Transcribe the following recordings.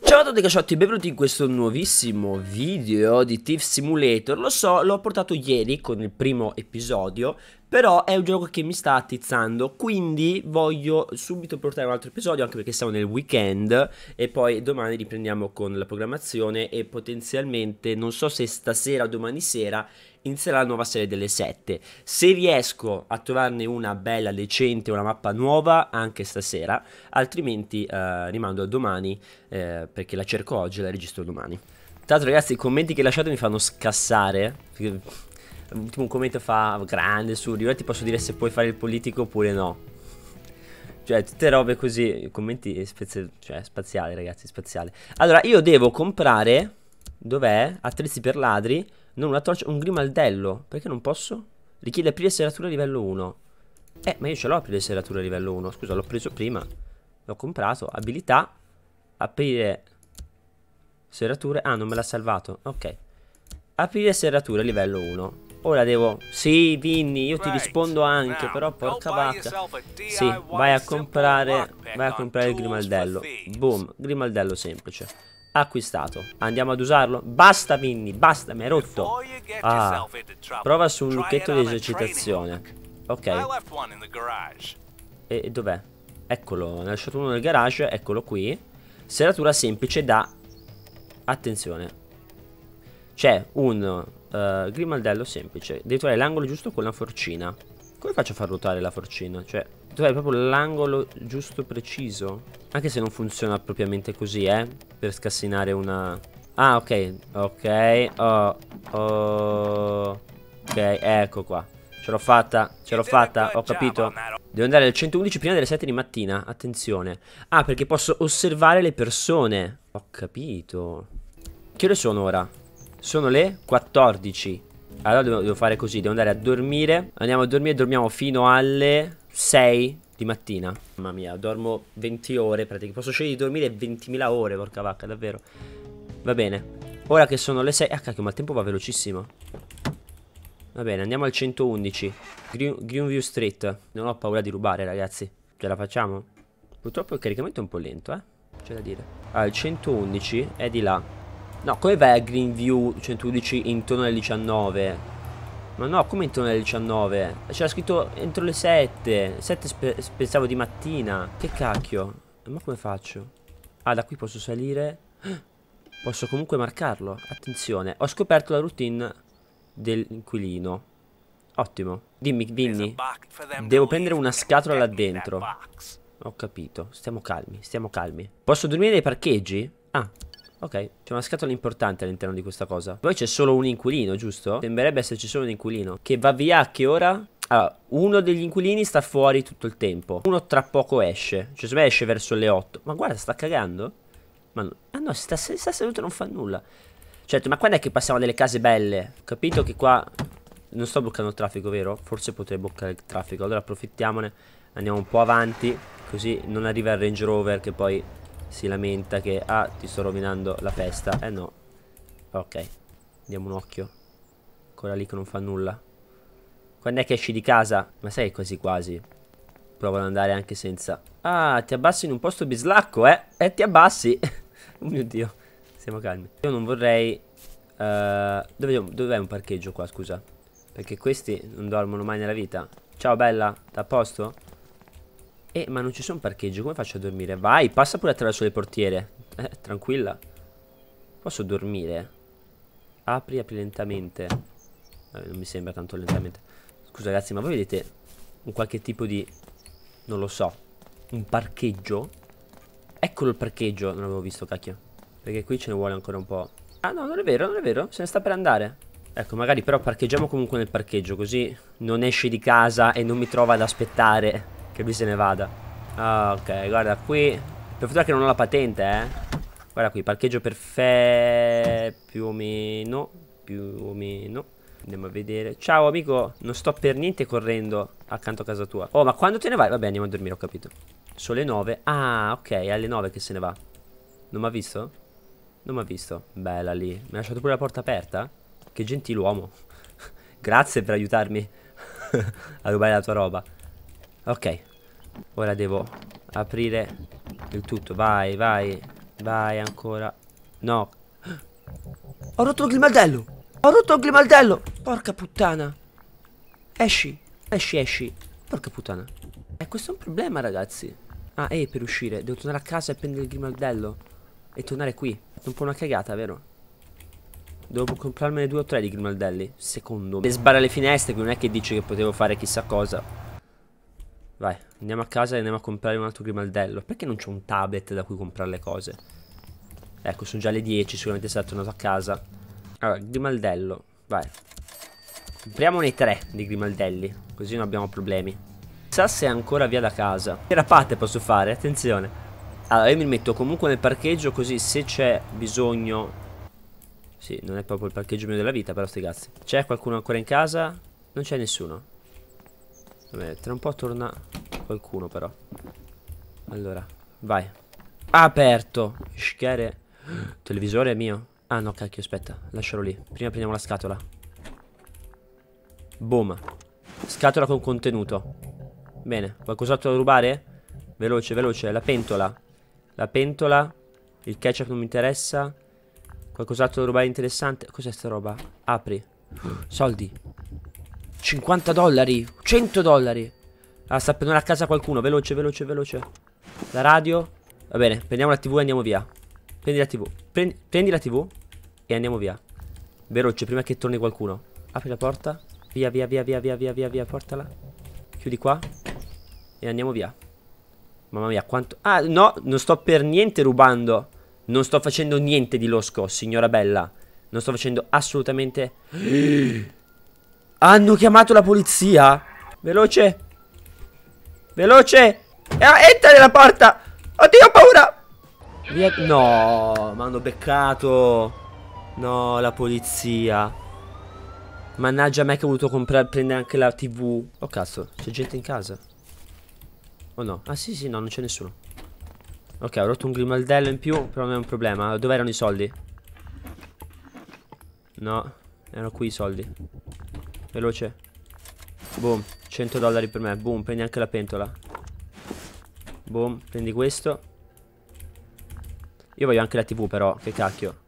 Ciao a tutti cacciotti, benvenuti in questo nuovissimo video di Thief Simulator Lo so, l'ho portato ieri con il primo episodio però è un gioco che mi sta attizzando, quindi voglio subito portare un altro episodio, anche perché siamo nel weekend e poi domani riprendiamo con la programmazione e potenzialmente, non so se stasera o domani sera, inizierà la nuova serie delle 7. Se riesco a trovarne una bella, decente, una mappa nuova, anche stasera, altrimenti eh, rimando a domani eh, perché la cerco oggi e la registro domani. Tra l'altro ragazzi i commenti che lasciate mi fanno scassare tipo un commento fa grande su io ti posso dire se puoi fare il politico oppure no cioè tutte robe così commenti spezia, cioè spaziale ragazzi spaziale allora io devo comprare dov'è attrezzi per ladri non una torcia un grimaldello perché non posso richiede aprire serratura livello 1 eh ma io ce l'ho aprire serratura livello 1 scusa l'ho preso prima l'ho comprato abilità aprire serrature ah non me l'ha salvato ok aprire serratura livello 1 Ora devo... Sì, Vinny, io ti rispondo anche, però porca vacca. Sì, vai a comprare... Vai a comprare il grimaldello. Boom, grimaldello semplice. Acquistato. Andiamo ad usarlo? Basta, Vinny, basta, mi hai rotto. Ah, prova su un lucchetto di esercitazione. Ok. E, e dov'è? Eccolo, ne ho lasciato uno nel garage, eccolo qui. Seratura semplice da... Attenzione. C'è un uh, grimaldello semplice. Devi trovare l'angolo giusto con la forcina. Come faccio a far ruotare la forcina? Cioè, trovare proprio l'angolo giusto preciso. Anche se non funziona propriamente così, eh. Per scassinare una... Ah, ok. Ok. Oh, oh. Ok, ecco qua. Ce l'ho fatta, ce l'ho fatta, ho capito. Devo andare al 111 prima delle 7 di mattina, attenzione. Ah, perché posso osservare le persone. Ho capito. Che ore sono ora? Sono le 14. Allora devo, devo fare così, devo andare a dormire. Andiamo a dormire, dormiamo fino alle 6 di mattina. Mamma mia, dormo 20 ore praticamente. Posso scegliere di dormire 20.000 ore, porca vacca, davvero. Va bene. Ora che sono le 6... Ah, cacchio, ma il tempo va velocissimo. Va bene, andiamo al 111. Green, Greenview Street. Non ho paura di rubare, ragazzi. Ce la facciamo? Purtroppo il caricamento è un po' lento, eh. C'è da dire. Ah, il 111 è di là. No, come vai a Greenview, cioè tu intorno alle 19? Ma no, come intorno alle 19? C'era scritto entro le 7. 7 pensavo di mattina. Che cacchio? Ma come faccio? Ah, da qui posso salire? Posso comunque marcarlo. Attenzione, ho scoperto la routine dell'inquilino. Ottimo. Dimmi, Vinny. Devo prendere una scatola là dentro. Ho capito. Stiamo calmi, stiamo calmi. Posso dormire nei parcheggi? Ah, Ok, c'è una scatola importante all'interno di questa cosa. Poi c'è solo un inquilino, giusto? Sembrerebbe esserci solo un inquilino. Che va via a che ora? Allora, uno degli inquilini sta fuori tutto il tempo. Uno tra poco esce. Cioè, se me esce verso le 8. Ma guarda, sta cagando? Ma no, ah no, sta, sta seduto non fa nulla. Certo, ma quando è che passiamo delle case belle? Ho capito che qua non sto bloccando il traffico, vero? Forse potrei bloccare il traffico. Allora approfittiamone. Andiamo un po' avanti. Così non arriva il Range Rover che poi si lamenta che ah ti sto rovinando la festa eh no ok diamo un occhio ancora lì che non fa nulla quando è che esci di casa ma sai quasi quasi provo ad andare anche senza ah ti abbassi in un posto bislacco eh e eh, ti abbassi oh mio dio siamo calmi io non vorrei uh, dov'è un parcheggio qua scusa perché questi non dormono mai nella vita ciao bella t'a a posto eh, ma non ci sono parcheggi, come faccio a dormire? Vai, passa pure attraverso le portiere. Eh, tranquilla. Posso dormire? Apri, apri lentamente. Vabbè, non mi sembra tanto lentamente. Scusa ragazzi, ma voi vedete un qualche tipo di... Non lo so. Un parcheggio? Eccolo il parcheggio. Non l'avevo visto, cacchio. Perché qui ce ne vuole ancora un po'. Ah no, non è vero, non è vero. Se ne sta per andare. Ecco, magari però parcheggiamo comunque nel parcheggio, così non esci di casa e non mi trova ad aspettare che lui se ne vada. Ah, ok, guarda qui. Per fortuna che non ho la patente, eh. Guarda qui, parcheggio perfetto. Più o meno. Più o meno. Andiamo a vedere. Ciao amico, non sto per niente correndo accanto a casa tua. Oh, ma quando te ne vai? Vabbè, andiamo a dormire, ho capito. Sono le 9. Ah, ok, è alle 9 che se ne va. Non mi ha visto? Non mi ha visto. Bella lì. Mi ha lasciato pure la porta aperta? Che gentiluomo. Grazie per aiutarmi a rubare la tua roba. Ok. Ora devo aprire il tutto. Vai, vai. Vai ancora. No. Ho rotto il grimaldello. Ho rotto il grimaldello. Porca puttana. Esci. Esci, esci. Porca puttana. E eh, questo è un problema, ragazzi. Ah, e eh, per uscire. Devo tornare a casa e prendere il grimaldello. E tornare qui. È un po' una cagata, vero? Devo comprarmene due o tre di grimaldelli. Secondo me. sbarra le finestre, non è che dice che potevo fare chissà cosa. Vai, andiamo a casa e andiamo a comprare un altro grimaldello. Perché non c'è un tablet da cui comprare le cose? Ecco, sono già le 10, sicuramente sarà tornato a casa. Allora, grimaldello, vai. Compriamone tre di grimaldelli, così non abbiamo problemi. Chissà se è ancora via da casa. Che rapate posso fare, attenzione. Allora, io mi metto comunque nel parcheggio, così se c'è bisogno... Sì, non è proprio il parcheggio mio della vita, però sti cazzi. C'è qualcuno ancora in casa? Non c'è nessuno. Vabbè, tra un po' torna qualcuno però. Allora, vai. Aperto. Schere. Televisore mio. Ah no, cacchio, aspetta. Lascialo lì. Prima prendiamo la scatola. Boom. Scatola con contenuto. Bene, qualcos'altro da rubare? Veloce, veloce. La pentola. La pentola. Il ketchup non mi interessa. Qualcos'altro da rubare interessante. Cos'è sta roba? Apri. Soldi. 50 dollari 100 dollari Ah sta prendendo a casa qualcuno Veloce veloce veloce La radio Va bene prendiamo la tv e andiamo via Prendi la tv prendi, prendi la tv E andiamo via Veloce prima che torni qualcuno Apri la porta Via via via via via via via via Portala Chiudi qua E andiamo via Mamma mia quanto Ah no non sto per niente rubando Non sto facendo niente di losco signora bella Non sto facendo assolutamente Hanno chiamato la polizia. Veloce. Veloce. Ah, entra nella porta. Oddio, ho paura. No, mi hanno beccato. No, la polizia. Mannaggia a me che ho voluto prendere anche la tv. Oh cazzo, c'è gente in casa. Oh no. Ah sì sì, no, non c'è nessuno. Ok, ho rotto un grimaldello in più, però non è un problema. Dove erano i soldi? No, erano qui i soldi. Veloce. Boom. 100 dollari per me. Boom. Prendi anche la pentola. Boom. Prendi questo. Io voglio anche la tv però. Che cacchio.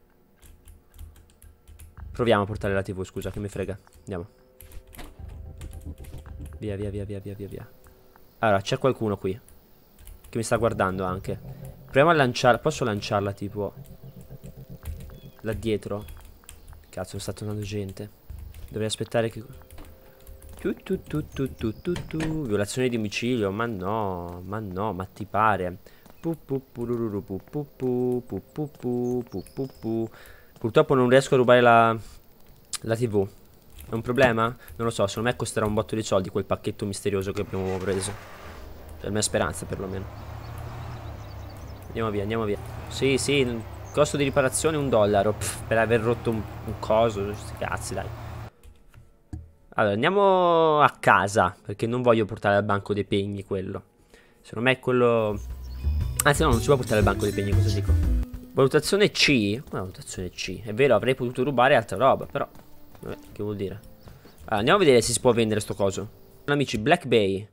Proviamo a portare la tv, scusa, che mi frega. Andiamo. Via, via, via, via, via, via, Allora, c'è qualcuno qui. Che mi sta guardando anche. Proviamo a lanciarla. Posso lanciarla tipo... Là dietro? Cazzo, sta tornando gente. Dovrei aspettare che... Tu, tu, tu, tu, tu, tu, tu. Violazione di omicidio, ma no, ma no, ma ti pare. Purtroppo non riesco a rubare la, la tv. È un problema? Non lo so, secondo me costerà un botto di soldi quel pacchetto misterioso che abbiamo preso. È la mia speranza perlomeno. Andiamo via, andiamo via. Sì, sì, costo di riparazione un dollaro. Pff, per aver rotto un, un coso, sti cazzi dai. Allora, andiamo a casa, perché non voglio portare al banco dei pegni quello. Secondo me è quello... Anzi no, non si può portare al banco dei pegni, cosa dico? Valutazione C? Una valutazione C? È vero, avrei potuto rubare altra roba, però... Vabbè, che vuol dire? Allora, andiamo a vedere se si può vendere sto coso. Amici, Black Bay.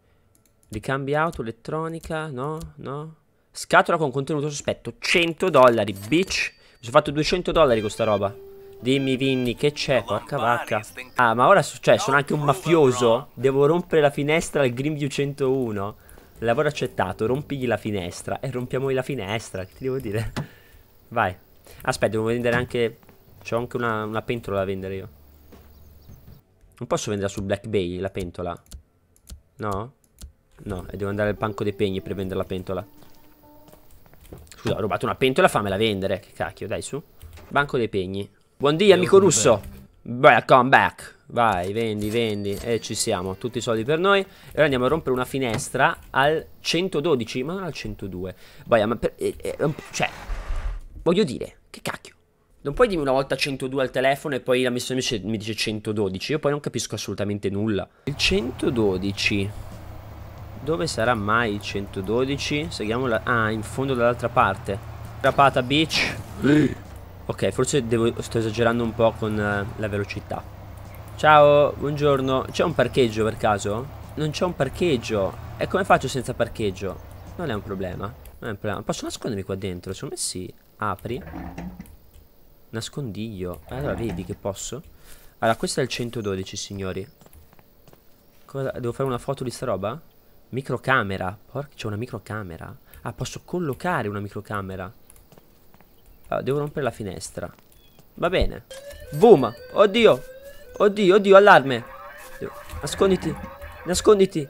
Ricambi auto, elettronica, no, no. Scatola con contenuto sospetto, 100 dollari, bitch. Mi sono fatto 200 dollari con sta roba. Dimmi Vinny che c'è, porca vacca. Ah, ma ora cioè, sono anche un mafioso. Devo rompere la finestra al Greenview 101. Lavoro accettato, rompigli la finestra. E eh, la finestra, che ti devo dire? Vai. Aspetta, devo vendere anche... C'ho anche una, una, pentola da vendere io. Non posso venderla su Black Bay, la pentola. No? No, e devo andare al banco dei pegni per vendere la pentola. Scusa, ho rubato una pentola, fammela vendere. Che cacchio, dai su. Banco dei pegni. Buondì, amico russo. Welcome back. Vai, vendi, vendi. E ci siamo, tutti i soldi per noi. E ora andiamo a rompere una finestra al 112, ma non al 102. Vai, ma per, eh, eh, cioè, voglio dire, che cacchio. Non puoi dirmi una volta 102 al telefono e poi la missione mi dice 112. Io poi non capisco assolutamente nulla. Il 112. Dove sarà mai il 112? Seguiamo la... Ah, in fondo dall'altra parte. Rapata, bitch. Ok, forse devo, sto esagerando un po' con eh, la velocità. Ciao, buongiorno. C'è un parcheggio per caso? Non c'è un parcheggio. E come faccio senza parcheggio? Non è un problema. Non è un problema. Posso nascondermi qua dentro? Secondo me sì. Apri. Nascondiglio. Allora, vedi che posso? Allora, questo è il 112, signori. Cosa? Devo fare una foto di sta roba? Microcamera. Porca, c'è una microcamera. Ah, posso collocare una microcamera. Allora, ah, devo rompere la finestra. Va bene. Boom. Oddio. Oddio, oddio, allarme. Nasconditi. Nasconditi.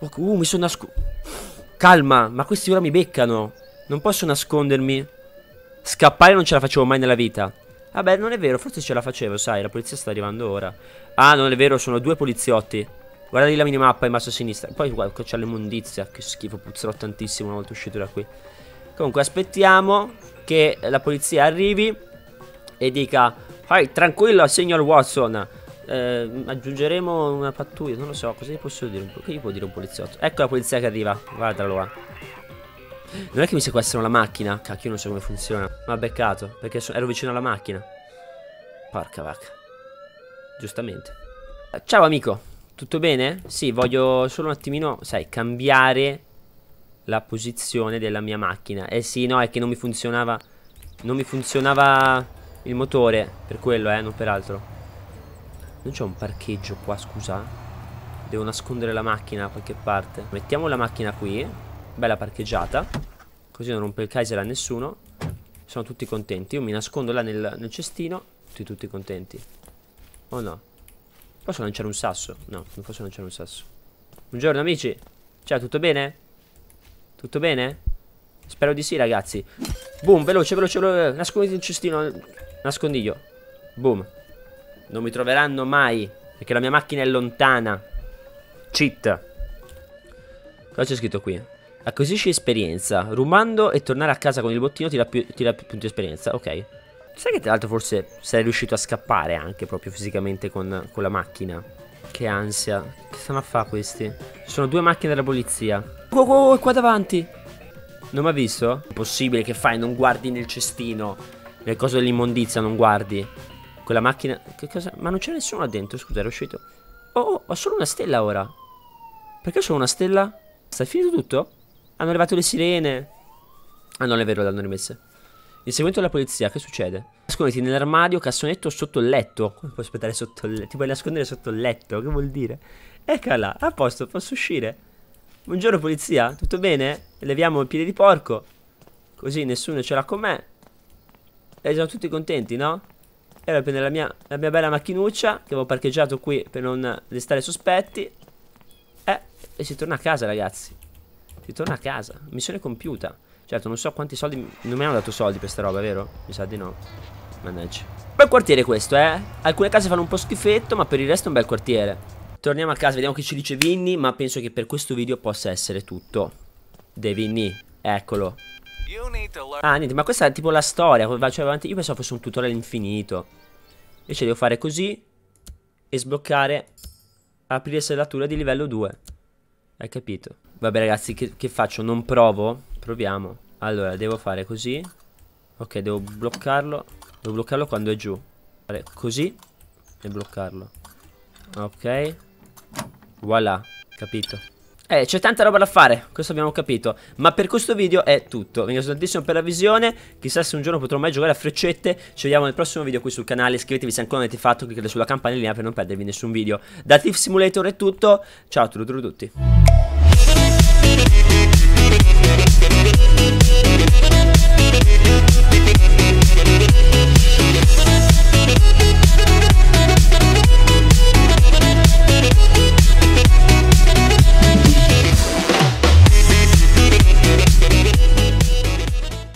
Oh, uh, mi sono nascosto. Calma, ma questi ora mi beccano. Non posso nascondermi. Scappare non ce la facevo mai nella vita. Vabbè, non è vero, forse ce la facevo, sai, la polizia sta arrivando ora. Ah, non è vero, sono due poliziotti. Guarda lì la minimappa in basso a sinistra. Poi guarda, c'è l'immondizia, che schifo, puzzerò tantissimo una volta uscito da qui. Comunque aspettiamo che la polizia arrivi e dica Vai, tranquillo, signor Watson. Eh, aggiungeremo una pattuglia, non lo so, cosa gli posso dire? Che gli può dire un poliziotto? Ecco la polizia che arriva, guardalo allora. Non è che mi sequestrano la macchina? Cacchio, non so come funziona. Ma beccato, perché ero vicino alla macchina. Porca vacca. Giustamente. Ciao amico, tutto bene? Sì, voglio solo un attimino, sai, cambiare la posizione della mia macchina. Eh sì, no, è che non mi funzionava... Non mi funzionava il motore. Per quello, eh, non per altro. Non c'è un parcheggio qua, scusa. Devo nascondere la macchina da qualche parte. Mettiamo la macchina qui. Bella parcheggiata. Così non rompe il Kaiser a nessuno. Sono tutti contenti. Io mi nascondo là nel, nel cestino. Tutti, tutti contenti. Oh no. Posso lanciare un sasso? No, non posso lanciare un sasso. Buongiorno amici. Ciao, tutto bene? Tutto bene? Spero di sì, ragazzi. Boom, veloce, veloce, veloce. Nasconditi il cestino. Nascondiglio. Boom. Non mi troveranno mai. Perché la mia macchina è lontana. Cheat. Cosa c'è scritto qui? Acquisisci esperienza. Rumando e tornare a casa con il bottino ti dà più, ti dà più punti esperienza. Ok. Sai che tra l'altro forse sei riuscito a scappare anche proprio fisicamente con, con la macchina. Che ansia. Che stanno a fare questi? Ci sono due macchine della polizia. Oh, oh, oh, è qua davanti. Non mi ha visto? Impossibile che fai, non guardi nel cestino. Nel cose dell'immondizia non guardi. Quella macchina... Che cosa? Ma non c'è nessuno là dentro, scusa, ero uscito. Oh, oh, ho solo una stella ora. Perché ho solo una stella? Sta finito tutto? Hanno levato le sirene. Ah, non è vero, le hanno rimesse. Inseguito la polizia, che succede? Nasconditi nell'armadio, cassonetto sotto il letto. Come puoi aspettare sotto il letto? Ti puoi nascondere sotto il letto? Che vuol dire? Eccola, a posto, posso uscire. Buongiorno polizia, tutto bene? Leviamo il piede di porco. Così nessuno ce l'ha con me. E eh, siamo tutti contenti, no? E allora prendo la mia, la mia bella macchinuccia che avevo parcheggiato qui per non destare sospetti. Eh, e si torna a casa ragazzi. Si torna a casa. Missione compiuta. Certo, non so quanti soldi... Non mi hanno dato soldi per sta roba, vero? Mi sa di no. Mannaggia. Bel quartiere questo, eh? Alcune case fanno un po' schifetto, ma per il resto è un bel quartiere. Torniamo a casa, vediamo che ci dice Vinny, ma penso che per questo video possa essere tutto. De Vinny, eccolo. Ah, niente, ma questa è tipo la storia. Cioè, avanti. Io pensavo fosse un tutorial infinito. Invece devo fare così e sbloccare aprire serratura di livello 2. Hai capito? Vabbè ragazzi, che, che faccio? Non provo? Proviamo. Allora, devo fare così. Ok, devo bloccarlo. Devo bloccarlo quando è giù. Fare così e bloccarlo. Ok. Voilà, capito. Eh, c'è tanta roba da fare, questo abbiamo capito. Ma per questo video è tutto. Vi ringrazio tantissimo per la visione. Chissà se un giorno potrò mai giocare a freccette. Ci vediamo nel prossimo video qui sul canale. Iscrivetevi se ancora non avete fatto, cliccate sulla campanellina per non perdervi nessun video. Da Thief Simulator è tutto. Ciao a tutti.